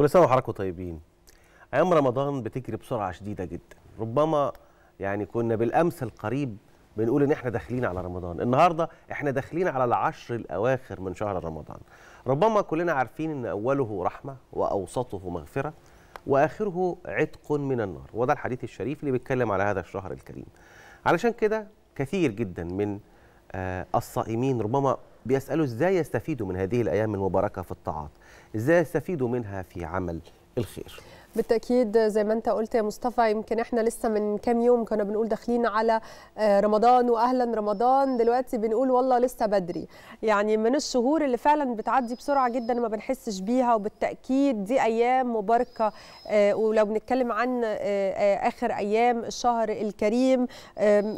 كل سنه وحضراتكم طيبين ايام رمضان بتجري بسرعه شديده جدا ربما يعني كنا بالامس القريب بنقول ان احنا داخلين على رمضان النهارده احنا داخلين على العشر الاواخر من شهر رمضان ربما كلنا عارفين ان اوله رحمه واوسطه مغفره واخره عتق من النار وده الحديث الشريف اللي بيتكلم على هذا الشهر الكريم علشان كده كثير جدا من آه، الصائمين ربما بيسألوا إزاي يستفيدوا من هذه الأيام المباركة في الطاعات إزاي يستفيدوا منها في عمل الخير بالتاكيد زي ما انت قلت يا مصطفى يمكن احنا لسه من كام يوم كنا بنقول داخلين على آه، رمضان واهلا رمضان دلوقتي بنقول والله لسه بدري يعني من الشهور اللي فعلا بتعدي بسرعه جدا ما بنحسش بيها وبالتاكيد دي ايام مباركه آه، ولو بنتكلم عن آه، اخر ايام الشهر الكريم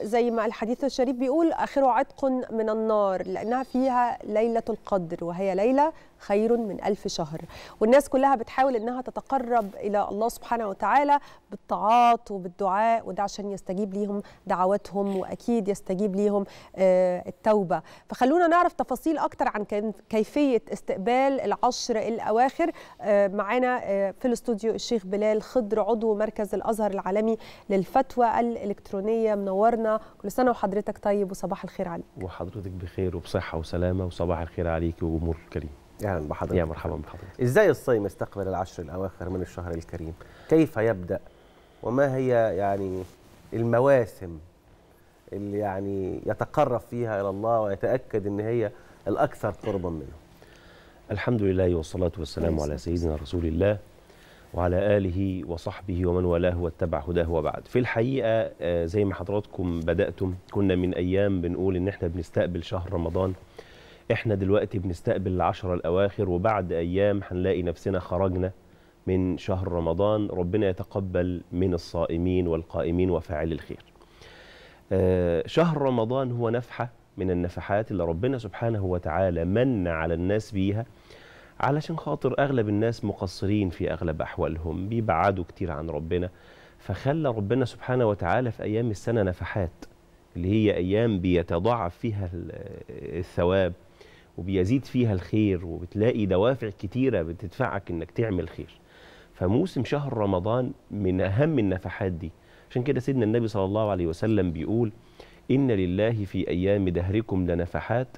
زي ما الحديث الشريف بيقول اخره عتق من النار لانها فيها ليله القدر وهي ليله خير من ألف شهر والناس كلها بتحاول أنها تتقرب إلى الله سبحانه وتعالى بالطاعات وبالدعاء وده عشان يستجيب ليهم دعواتهم وأكيد يستجيب ليهم آه، التوبة فخلونا نعرف تفاصيل أكتر عن كيفية استقبال العشر الأواخر آه، معانا آه، في الاستوديو الشيخ بلال خضر عضو مركز الأزهر العالمي للفتوى الإلكترونية منورنا كل سنة وحضرتك طيب وصباح الخير عليك وحضرتك بخير وبصحة وسلامة وصباح الخير عليك وجمهور الكريم اهلا بحضرتك يا مرحبا بحضرتك ازاي الصيم يستقبل العشر الاواخر من الشهر الكريم كيف يبدا وما هي يعني المواسم اللي يعني يتقرب فيها الى الله ويتاكد ان هي الاكثر قربا منه الحمد لله والصلاه والسلام على سيدنا رسول الله وعلى آله وصحبه ومن والاه واتبع هداه وبعد في الحقيقة آه، زي ما حضراتكم بدأتم كنا من أيام بنقول إن إحنا بنستقبل شهر رمضان احنا دلوقتي بنستقبل العشرة الأواخر وبعد أيام هنلاقي نفسنا خرجنا من شهر رمضان ربنا يتقبل من الصائمين والقائمين وفاعلي الخير آه، شهر رمضان هو نفحة من النفحات اللي ربنا سبحانه وتعالى من على الناس بيها علشان خاطر أغلب الناس مقصرين في أغلب أحوالهم بيبعدوا كتير عن ربنا فخلى ربنا سبحانه وتعالى في أيام السنة نفحات اللي هي أيام بيتضاعف فيها الثواب وبيزيد فيها الخير وبتلاقي دوافع كتيرة بتدفعك إنك تعمل خير فموسم شهر رمضان من أهم النفحات دي عشان كده سيدنا النبي صلى الله عليه وسلم بيقول إن لله في أيام دهركم لنفحات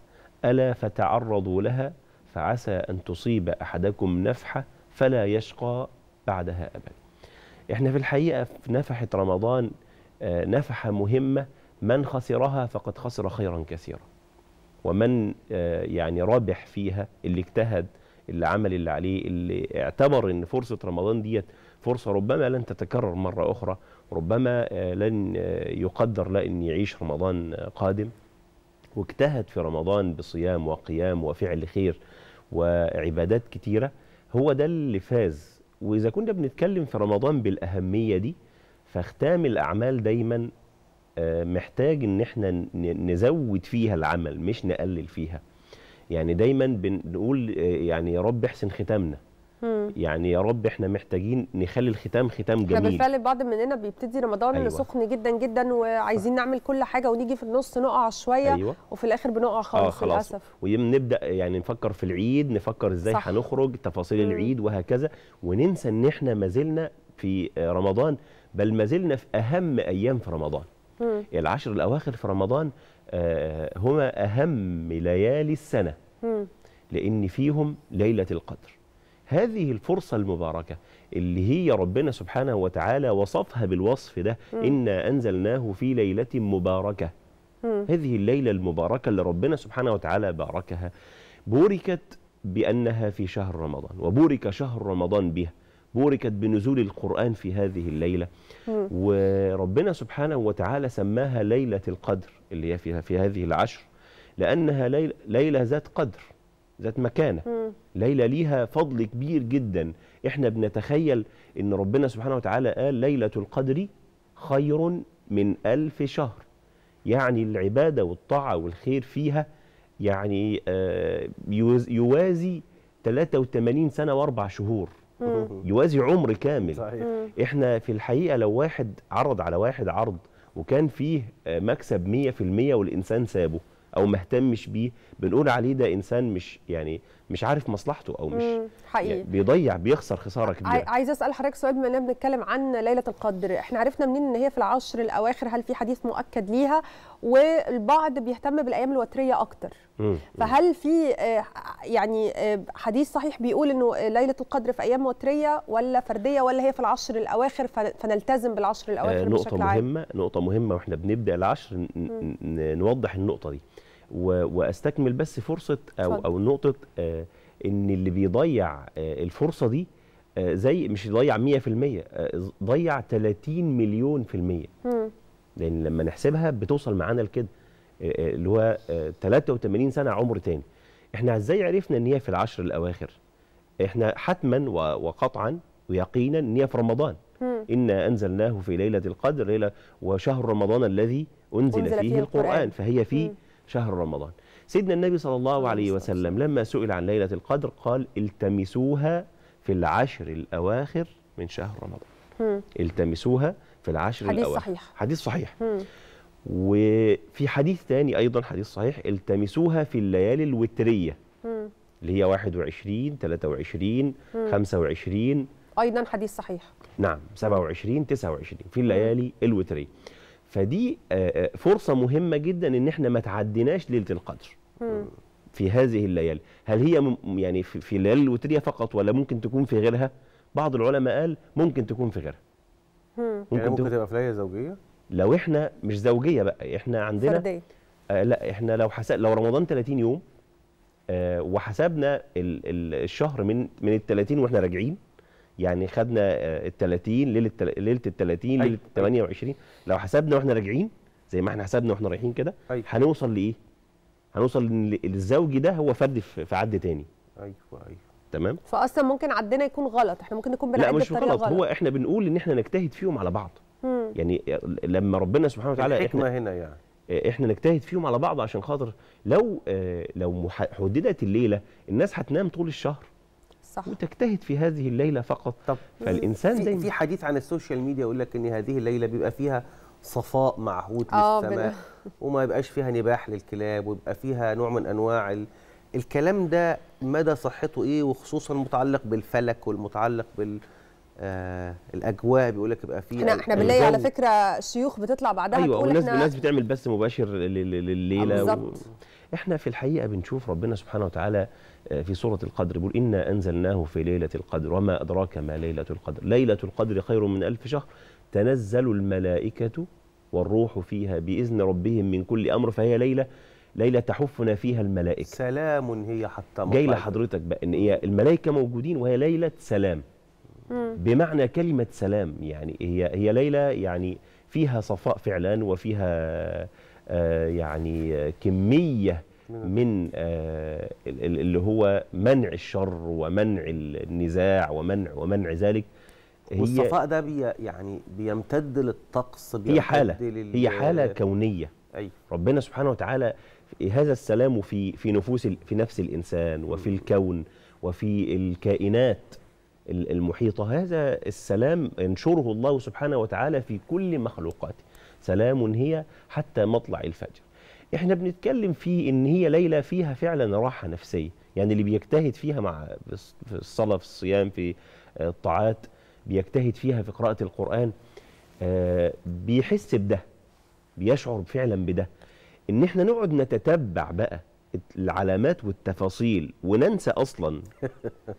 ألا فتعرضوا لها فعسى أن تصيب أحدكم نفحة فلا يشقى بعدها أبدا إحنا في الحقيقة في نفحة رمضان آه، نفحة مهمة من خسرها فقد خسر خيرا كثيرا ومن آه، يعني رابح فيها اللي اجتهد اللي عمل اللي عليه اللي اعتبر ان فرصه رمضان ديت فرصه ربما لن تتكرر مره اخرى ربما آه، لن آه، يقدر لا ان يعيش رمضان قادم واجتهد في رمضان بصيام وقيام وفعل خير وعبادات كتيره هو ده اللي فاز واذا كنا بنتكلم في رمضان بالاهميه دي فاختام الاعمال دايما محتاج ان احنا نزود فيها العمل مش نقلل فيها يعني دايما بنقول آه، يعني يا رب احسن ختامنا يعني يا رب احنا محتاجين نخلي الختام ختام جميل احنا بالفعل بعض مننا بيبتدي رمضان أيوة. سخن جدا جدا وعايزين نعمل كل حاجه ونيجي في النص نقع شويه أيوة. وفي الاخر بنقع آه، خالص آه خلاص للاسف ونبدا يعني نفكر في العيد نفكر ازاي هنخرج تفاصيل مم. العيد وهكذا وننسى ان احنا ما زلنا في آه، رمضان بل ما زلنا في اهم ايام في رمضان مم. يعني العشر الأواخر في رمضان آه، آه، هما أهم ليالي السنة مم. لأن فيهم ليلة القدر هذه الفرصة المباركة اللي هي ربنا سبحانه وتعالى وصفها بالوصف ده مم. إنا أنزلناه في ليلة مباركة مم. هذه الليلة المباركة اللي ربنا سبحانه وتعالى باركها بوركت بأنها في شهر رمضان وبورك شهر رمضان بها بوركت بنزول القرآن في هذه الليلة وربنا سبحانه وتعالى سماها ليلة القدر اللي هي فيها في هذه العشر لأنها ليلة, ليلة ذات قدر ذات مكانة ليلة ليها فضل كبير جدا احنا بنتخيل ان ربنا سبحانه وتعالى قال ليلة القدر خير من ألف شهر يعني العبادة والطاعة والخير فيها يعني آه، يوازي 83 سنة وأربع شهور يوازي عمر كامل صحيح. احنا في الحقيقه لو واحد عرض على واحد عرض وكان فيه آه، مكسب 100% والانسان سابه او ما اهتمش بيه بنقول عليه ده انسان مش يعني مش عارف مصلحته او مش حقيقي يعني بيضيع بيخسر خساره كبيره عايزه اسال حضرتك سؤال بما اننا بنتكلم عن ليله القدر احنا عرفنا منين ان هي في العشر الاواخر هل في حديث مؤكد ليها والبعض بيهتم بالايام الوتريه اكتر فهل في آه، يعني آه، حديث صحيح بيقول انه ليله القدر في ايام وتريه ولا فرديه ولا هي في العشر الاواخر فنلتزم بالعشر الاواخر آه، بشكل عام. نقطة مهمة نقطة مهمة واحنا بنبدا العشر نوضح النقطة دي واستكمل بس فرصة او او نقطة ان اللي بيضيع الفرصة دي زي مش يضيع 100% ضيع 30 مليون في المية لان لما نحسبها بتوصل معانا لكده آه، آه، اللي هو 83 آه، سنه عمر تاني احنا ازاي عرفنا ان هي في العشر الاواخر احنا حتما وقطعا ويقينا ان هي في رمضان إنا أنزلناه في ليلة القدر ليلة وشهر رمضان الذي أنزل, أنزل فيه, فيه القرآن, القرآن فهي في مم. شهر رمضان سيدنا النبي صلى الله عليه وسلم لما سئل عن ليلة القدر قال التمسوها في العشر الأواخر من شهر رمضان مم. التمسوها في العشر حديث الأواخر صحيح. حديث صحيح مم. وفي حديث ثاني أيضا حديث صحيح التمسوها في الليالي الوترية اللي هي 21 23 مم. 25 أيضا حديث صحيح نعم 27 29 في الليالي الوترية فدي آه، آه، فرصة مهمة جدا إن احنا ما تعديناش ليلة القدر في هذه الليالي هل هي يعني في الليالي الوترية فقط ولا ممكن تكون في غيرها؟ بعض العلماء قال ممكن تكون في غيرها ممكن, يعني ممكن تبقى في ليله زوجيه لو احنا مش زوجيه بقى احنا عندنا فردية. آه لا احنا لو حسب لو رمضان 30 يوم آه وحسبنا ال ال الشهر من من ال 30 واحنا راجعين يعني خدنا آه ال 30 ليله ليله ال 30 أيوة، ليله ال أيوة. 28 لو حسبنا واحنا راجعين زي ما احنا حسبنا واحنا رايحين كده أيوة. هنوصل لايه؟ هنوصل ان الزوج ده هو فرد في عد تاني ايوه ايوه تمام فاصلا ممكن عدنا يكون غلط احنا ممكن نكون بنعد بطريقه غلط لا مش غلط هو احنا بنقول ان احنا نجتهد فيهم على بعض مم. يعني لما ربنا سبحانه وتعالى إحنا هنا يعني احنا نجتهد فيهم على بعض عشان خاطر لو آه لو حددت الليله الناس هتنام طول الشهر صح وتجتهد في هذه الليله فقط طب فالانسان في, في حديث عن السوشيال ميديا يقول لك ان هذه الليله بيبقى فيها صفاء معهود آه، للسماء وما يبقاش فيها نباح للكلاب ويبقى فيها نوع من انواع ال... الكلام ده مدى صحته ايه وخصوصا متعلق بالفلك والمتعلق بال آه الاجواء بيقول لك يبقى في احنا احنا بنلاقي على فكره الشيوخ بتطلع بعدها أيوة تقول والناس احنا الناس بتعمل بث مباشر لليله بالظبط و... احنا في الحقيقه بنشوف ربنا سبحانه وتعالى آه، في سوره القدر بيقول انا انزلناه في ليله القدر وما ادراك ما ليله القدر ليله القدر خير من الف شهر تنزل الملائكه والروح فيها باذن ربهم من كل امر فهي ليله ليله تحفنا فيها الملائكه سلام هي حتى جاي لحضرتك بقى ان هي الملائكه موجودين وهي ليله سلام بمعنى كلمة سلام يعني هي هي ليلة يعني فيها صفاء فعلا وفيها آه، يعني كمية من آه، اللي هو منع الشر ومنع النزاع ومنع ومنع ذلك هي والصفاء ده بي يعني بيمتد للطقس بيمتد هي حالة هي حالة كونية أي. ربنا سبحانه وتعالى هذا السلام في في نفوس في نفس الإنسان وفي الكون وفي الكائنات المحيطة هذا السلام ينشره الله سبحانه وتعالى في كل مخلوقاته سلام هي حتى مطلع الفجر احنا بنتكلم في ان هي ليله فيها فعلا راحه نفسيه يعني اللي بيجتهد فيها مع في الصلاه في الصيام في الطاعات بيجتهد فيها في قراءه القران آه، بيحس بده بيشعر فعلا بده ان احنا نقعد نتتبع بقى العلامات والتفاصيل وننسى اصلا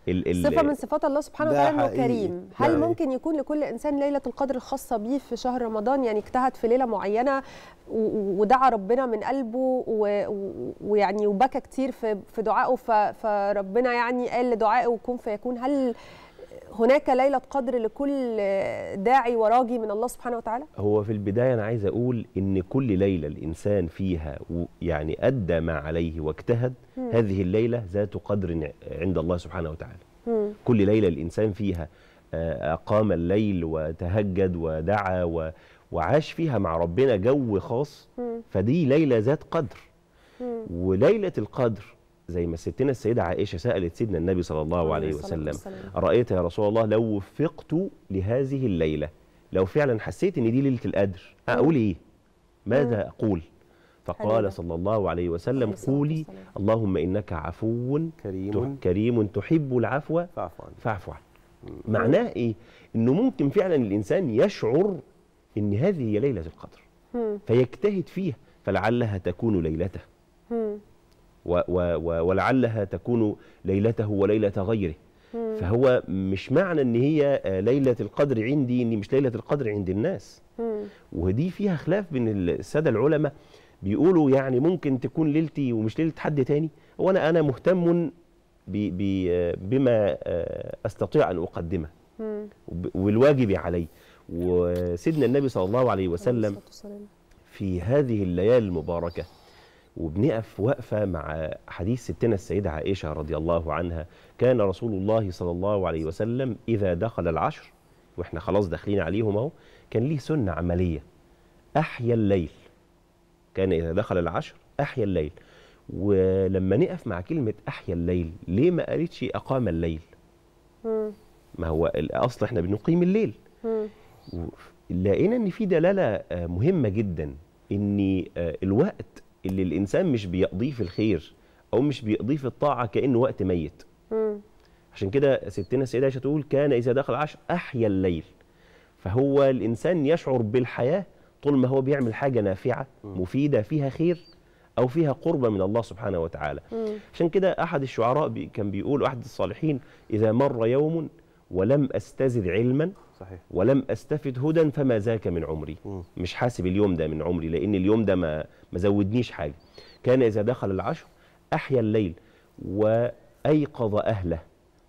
ال ال صفه من صفات الله سبحانه وتعالى انه كريم هل يعني ممكن يكون لكل انسان ليله القدر الخاصه بيه في شهر رمضان يعني اجتهد في ليله معينه ودعا ربنا من قلبه ويعني وبكى كتير في في دعائه فربنا يعني قال لدعائه وكن فيكون هل هناك ليله قدر لكل داعي وراجي من الله سبحانه وتعالى هو في البدايه انا عايز اقول ان كل ليله الانسان فيها يعني ادى ما عليه واجتهد هذه الليله ذات قدر عند الله سبحانه وتعالى مم. كل ليله الانسان فيها آه، اقام الليل وتهجد ودعا و وعاش فيها مع ربنا جو خاص مم. فدي ليله ذات قدر مم. وليله القدر زي ما ستنا السيدة عائشة سألت سيدنا النبي صلى الله عليه وسلم أرأيت يا رسول الله لو وفقت لهذه الليلة لو فعلا حسيت ان دي ليلة القدر أقول إيه ماذا أقول فقال صلى الله عليه وسلم قولي اللهم إنك عفو كريم, كريم تحب العفو فاعف عنه معناه إيه إنه ممكن فعلا الإنسان يشعر إن هذه هي ليلة القدر فيجتهد فيها فلعلها تكون ليلته و و ولعلها تكون ليلته وليلة غيره فهو مش معنى ان هي آه، ليله القدر عندي ان مش ليله القدر عند الناس ودي فيها خلاف بين الساده العلماء بيقولوا يعني ممكن تكون ليلتي ومش ليله حد تاني وانا انا مهتم بي بي آه، بما آه، استطيع ان اقدمه والواجب علي وسيدنا النبي صلى الله عليه وسلم في هذه الليالي المباركه وبنقف وقفة مع حديث ستنا السيدة عائشة رضي الله عنها كان رسول الله صلى الله عليه وسلم إذا دخل العشر وإحنا خلاص داخلين عليهم أهو كان ليه سنة عملية أحيا الليل كان إذا دخل العشر أحيا الليل ولما نقف مع كلمة أحيا الليل ليه ما قالتش أقام الليل ما هو الأصل إحنا بنقيم الليل لقينا إن في دلالة آه، مهمة جدا إن آه، الوقت اللي الانسان مش بيقضيه في الخير او مش بيقضيه في الطاعه كانه وقت ميت م. عشان كده ستنا السيده عائشه تقول كان اذا دخل العشر احيا الليل فهو الانسان يشعر بالحياه طول ما هو بيعمل حاجه نافعه م. مفيده فيها خير او فيها قربه من الله سبحانه وتعالى م. عشان كده احد الشعراء بي كان بيقول احد الصالحين اذا مر يوم ولم استزد علما صحيح ولم استفد هدى فما ذاك من عمري م. مش حاسب اليوم ده من عمري لان اليوم ده ما ما زودنيش حاجه كان اذا دخل العشر احيا الليل وايقظ اهله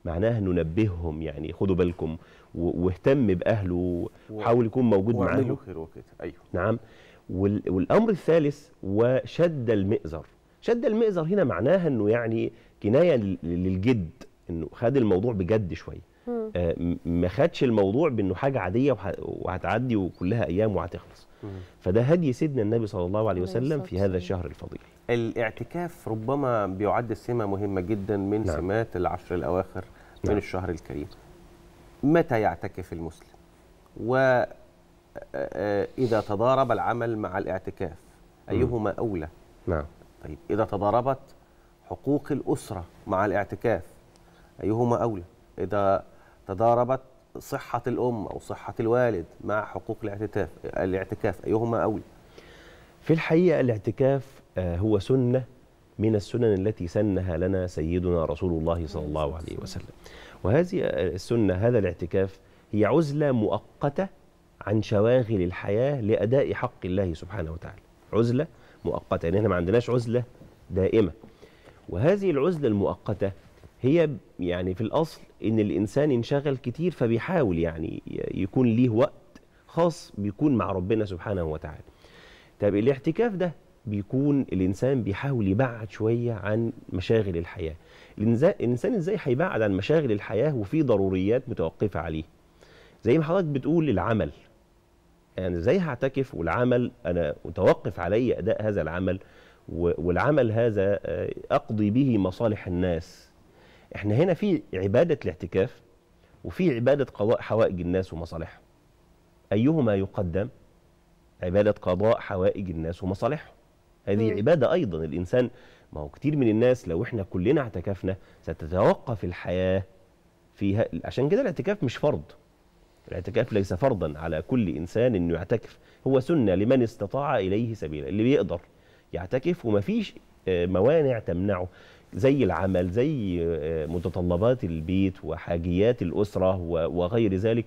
معناها ننبههم يعني خدوا بالكم واهتم باهله وحاول يكون موجود معاهم خير وكده ايوه نعم والامر الثالث وشد المئزر شد المئزر هنا معناها انه يعني كنايه للجد انه خد الموضوع بجد شويه آه، ما خدش الموضوع بانه حاجه عاديه وهتعدي وكلها ايام وهتخلص فده هدي سيدنا النبي صلى الله عليه وسلم في هذا الشهر الفضيل الاعتكاف ربما بيعد سمه مهمه جدا من نعم. سمات العشر الاواخر من نعم. الشهر الكريم متى يعتكف المسلم و آه، آه، اذا تضارب العمل مع الاعتكاف ايهما اولى نعم طيب اذا تضاربت حقوق الاسره مع الاعتكاف ايهما اولى اذا تضاربت صحة الأم أو صحة الوالد مع حقوق الاعتكاف الاعتكاف أيهما أولى؟ في الحقيقة الاعتكاف آه، هو سنة من السنن التي سنها لنا سيدنا رسول الله صلى الله عليه وسلم وهذه آه، السنة هذا الاعتكاف هي عزلة مؤقتة عن شواغل الحياة لأداء حق الله سبحانه وتعالى عزلة مؤقتة يعني احنا ما عندناش عزلة دائمة وهذه العزلة المؤقتة هي يعني في الاصل ان الانسان انشغل كتير فبيحاول يعني يكون ليه وقت خاص بيكون مع ربنا سبحانه وتعالى طب الاحتكاف ده بيكون الانسان بيحاول يبعد شويه عن مشاغل الحياه الانسان ازاي هيبعد عن مشاغل الحياه وفي ضروريات متوقفه عليه زي ما حضرتك بتقول العمل يعني ازاي هعتكف والعمل انا متوقف علي اداء هذا العمل والعمل هذا آه، اقضي به مصالح الناس احنا هنا في عباده الاعتكاف وفي عباده قضاء حوائج الناس ومصالحهم ايهما يقدم عباده قضاء حوائج الناس ومصالحهم هذه مم. عباده ايضا الانسان ما هو كتير من الناس لو احنا كلنا اعتكفنا ستتوقف الحياه فيها عشان كده الاعتكاف مش فرض الاعتكاف ليس فرضا على كل انسان انه يعتكف هو سنه لمن استطاع اليه سبيلا اللي بيقدر يعتكف ومفيش آه، موانع تمنعه زي العمل زي آه، متطلبات البيت وحاجيات الأسرة وغير ذلك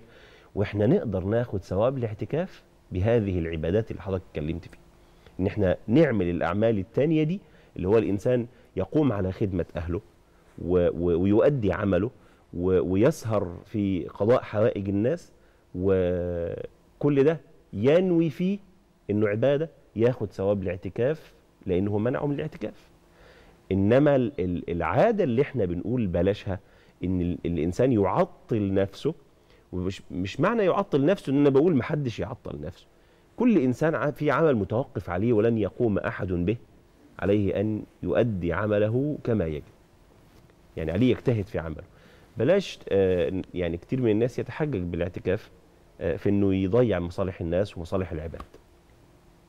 وإحنا نقدر ناخد ثواب الاعتكاف بهذه العبادات اللي حضرتك اتكلمت فيها إن إحنا نعمل الأعمال التانية دي اللي هو الإنسان يقوم على خدمة أهله ويؤدي عمله ويسهر في قضاء حوائج الناس وكل ده ينوي فيه انه عباده ياخد ثواب الاعتكاف لانه منعه من الاعتكاف انما العاده اللي احنا بنقول بلاشها ان الانسان يعطل نفسه ومش مش معنى يعطل نفسه ان انا بقول محدش يعطل نفسه كل انسان في عمل متوقف عليه ولن يقوم احد به عليه ان يؤدي عمله كما يجب يعني عليه يجتهد في عمله بلاش آه، يعني كتير من الناس يتحجج بالاعتكاف آه، في انه يضيع مصالح الناس ومصالح العباد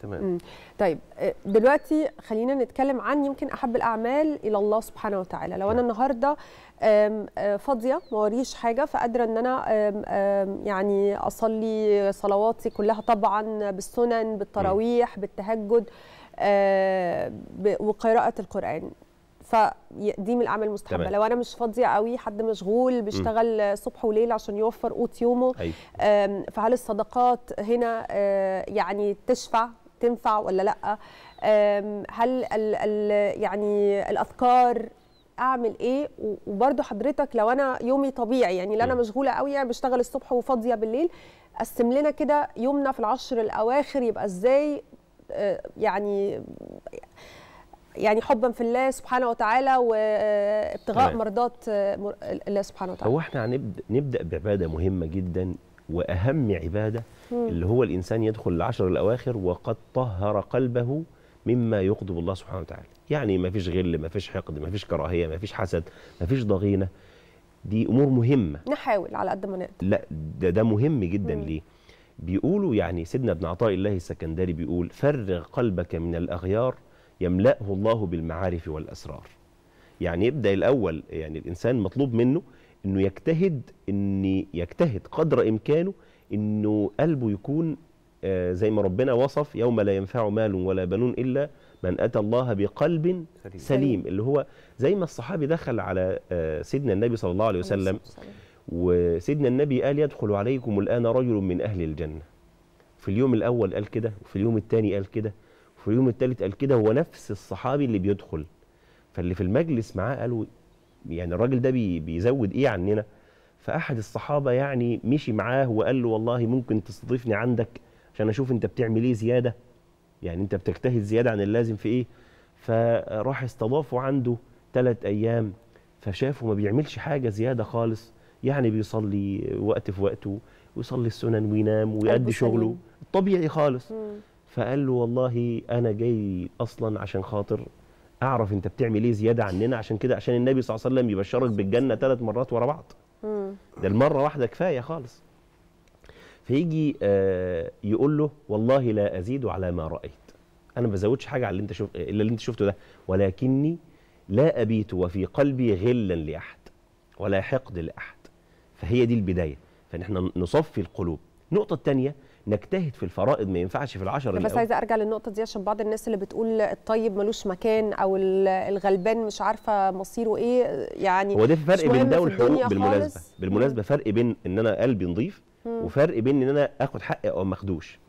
تمام طيب آه، دلوقتي خلينا نتكلم عن يمكن احب الاعمال الى الله سبحانه وتعالى لو انا نعم. النهارده آه، فاضيه ما وريش حاجه فقادره ان انا يعني اصلي صلواتي كلها طبعا بالسنن بالتراويح بالتهجد آه، وقراءه القران فدي من الاعمال المستحبه لو انا مش فاضيه قوي حد مشغول بيشتغل صبح وليل عشان يوفر قوت يومه أيوة. فهل الصدقات هنا يعني تشفع تنفع ولا لا هل ال ال يعني الاذكار اعمل ايه وبرده حضرتك لو انا يومي طبيعي يعني لا انا مشغوله قوي يعني بشتغل الصبح وفاضيه بالليل قسم لنا كده يومنا في العشر الاواخر يبقى ازاي آه، يعني يعني حبا في الله سبحانه وتعالى وابتغاء مرضات الله سبحانه وتعالى هو احنا هنبدا نبدا بعباده مهمه جدا واهم عباده اللي هو الانسان يدخل العشر الاواخر وقد طهر قلبه مما يغضب الله سبحانه وتعالى يعني ما فيش غل ما فيش حقد ما فيش كراهيه ما فيش حسد ما فيش ضغينه دي امور مهمه نحاول على قد ما نقدر لا ده ده مهم جدا مم. ليه بيقولوا يعني سيدنا ابن عطاء الله السكندري بيقول فرغ قلبك من الاغيار يملأه الله بالمعارف والاسرار يعني يبدا الاول يعني الانسان مطلوب منه انه يجتهد ان يجتهد قدر امكانه انه قلبه يكون آه، زي ما ربنا وصف يوم لا ينفع مال ولا بنون الا من اتى الله بقلب سليم, سليم اللي هو زي ما الصحابي دخل على آه، سيدنا النبي صلى الله عليه وسلم وسيدنا النبي قال يدخل عليكم الان رجل من اهل الجنه في اليوم الاول قال كده وفي اليوم الثاني قال كده وفي اليوم الثالث قال كده هو نفس الصحابي اللي بيدخل فاللي في المجلس معاه قالوا يعني الراجل ده بي بيزود ايه عننا فاحد الصحابه يعني مشي معاه وقال له والله ممكن تستضيفني عندك عشان اشوف انت بتعمل ايه زياده يعني انت بتجتهد زياده عن اللازم في ايه فراح استضافه عنده ثلاث ايام فشافه ما بيعملش حاجه زياده خالص يعني بيصلي وقت في وقته ويصلي السنن وينام ويؤدي شغله طبيعي خالص مم. فقال له والله انا جاي اصلا عشان خاطر اعرف انت بتعمل ايه زياده عننا عشان كده عشان النبي صلى الله عليه وسلم يبشرك بالجنه ثلاث مرات ورا بعض ده المره واحده كفايه خالص فيجي آه يقول له والله لا ازيد على ما رايت انا ما بزودش حاجه على اللي انت شوف الا اللي انت شفته ده ولكني لا ابيت وفي قلبي غلا لاحد ولا حقد لاحد فهي دي البدايه فان احنا نصفي القلوب النقطه الثانيه نجتهد في الفرائض ما ينفعش في العشر بس عايزه ارجع للنقطه دي عشان بعض الناس اللي بتقول الطيب ملوش مكان او الغلبان مش عارفه مصيره ايه يعني هو ده في فرق بين ده والحقوق بالمناسبه بالمناسبه فرق بين ان انا قلبي نظيف وفرق بين ان انا اخد حقي او ما اخدوش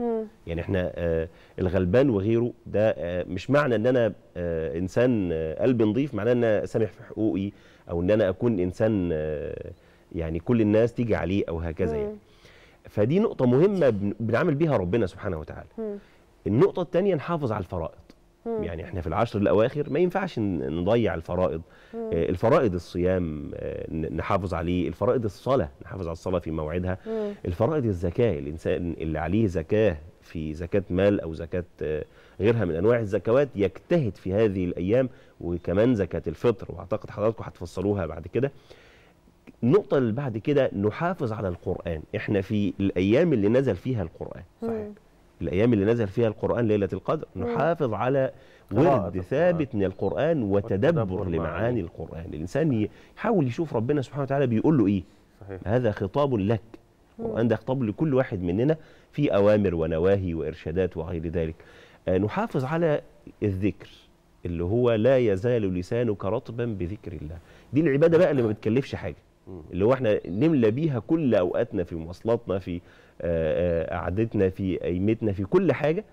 يعني احنا آه الغلبان وغيره ده آه مش معنى ان انا آه انسان آه قلبي نظيف معناه ان انا سامح في حقوقي او ان انا اكون انسان آه يعني كل الناس تيجي عليه او هكذا يعني فدي نقطة مهمة بنعمل بيها ربنا سبحانه وتعالى. م. النقطة الثانية نحافظ على الفرائض. م. يعني احنا في العشر الأواخر ما ينفعش نضيع الفرائض. م. آه، الفرائض الصيام آه، نحافظ عليه، الفرائض الصلاة نحافظ على الصلاة في موعدها، الفرائض الزكاة الإنسان اللي عليه زكاة في زكاة مال أو زكاة آه، غيرها من أنواع الزكوات يجتهد في هذه الأيام وكمان زكاة الفطر وأعتقد حضراتكم هتفصلوها بعد كده. النقطة اللي بعد كده نحافظ على القرآن، احنا في الأيام اللي نزل فيها القرآن صحيح الأيام اللي نزل فيها القرآن ليلة القدر نحافظ على ورد ثابت من القرآن وتدبر لمعاني القرآن، الإنسان يحاول يشوف ربنا سبحانه وتعالى بيقول له إيه؟ صحيح. هذا خطاب لك القرآن ده خطاب لكل واحد مننا في أوامر ونواهي وإرشادات وغير ذلك آه، نحافظ على الذكر اللي هو لا يزال لسانك رطبا بذكر الله دي العبادة بقى اللي ما بتكلفش حاجة اللي هو احنا نملى بيها كل اوقاتنا في مواصلاتنا في آه، آه، قعدتنا في قيمتنا في كل حاجه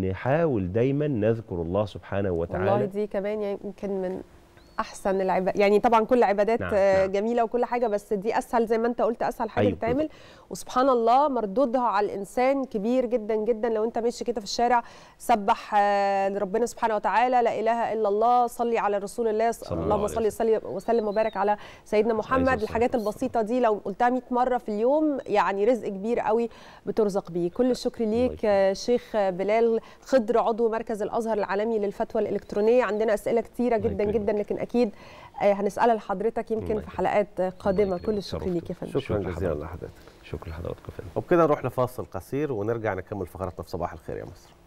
نحاول دايما نذكر الله سبحانه وتعالى والله دي كمان يعني يمكن من احسن العب... يعني طبعا كل عبادات نعم،, نعم. جميله وكل حاجه بس دي اسهل زي ما انت قلت اسهل حاجه أيوة، تتعمل أيوة. وسبحان الله مردودها على الانسان كبير جدا جدا لو انت ماشي كده في الشارع سبح آه، لربنا سبحانه وتعالى لا اله الا الله صلي على رسول الله اللهم صل صلي وسلم وبارك على سيدنا محمد الحاجات البسيطه دي لو قلتها 100 مره في اليوم يعني رزق كبير قوي بترزق بيه كل الشكر ليك شيخ بلال خضر عضو مركز الازهر العالمي للفتوى الالكترونيه عندنا اسئله كتيره جدا جدا لكن اكيد آه، هنسال لحضرتك يمكن في حلقات قادمه كل الشكر ليك يا فندم شكرا جزيلا لحضرتك شكرا لحضرتك فندم وبكده نروح لفاصل قصير ونرجع نكمل فقراتنا في صباح الخير يا مصر